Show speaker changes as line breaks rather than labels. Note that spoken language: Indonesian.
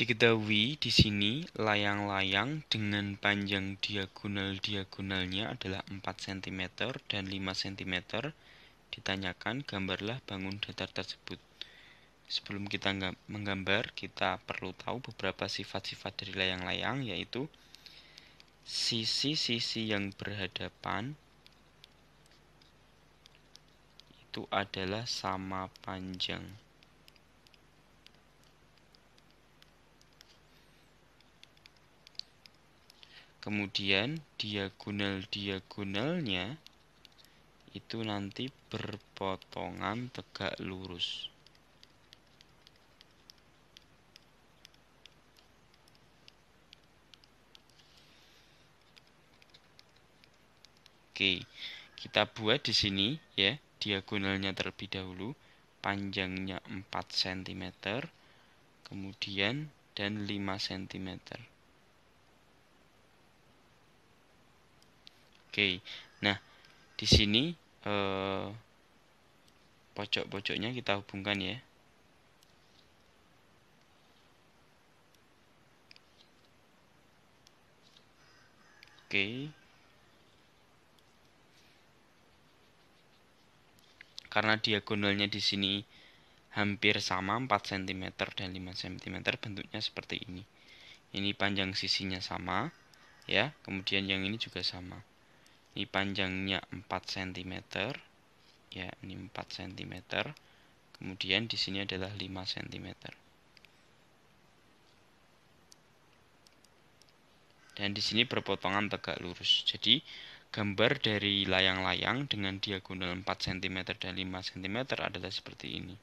Diketahui di sini layang-layang dengan panjang diagonal-diagonalnya adalah 4 cm dan 5 cm. Ditanyakan gambarlah bangun datar tersebut. Sebelum kita menggambar, kita perlu tahu beberapa sifat-sifat dari layang-layang yaitu sisi-sisi yang berhadapan itu adalah sama panjang. kemudian diagonal-diagonalnya itu nanti berpotongan tegak lurus Oke, kita buat di sini ya, diagonalnya terlebih dahulu, panjangnya 4 cm, kemudian dan 5 cm. Oke. Nah, di sini eh, pojok-pojoknya kita hubungkan ya. Oke. Karena diagonalnya di sini hampir sama 4 cm dan 5 cm bentuknya seperti ini. Ini panjang sisinya sama ya, kemudian yang ini juga sama ini panjangnya 4 cm ya ini 4 cm kemudian di sini adalah 5 cm dan di sini berpotongan tegak lurus jadi gambar dari layang-layang dengan diagonal 4 cm dan 5 cm adalah seperti ini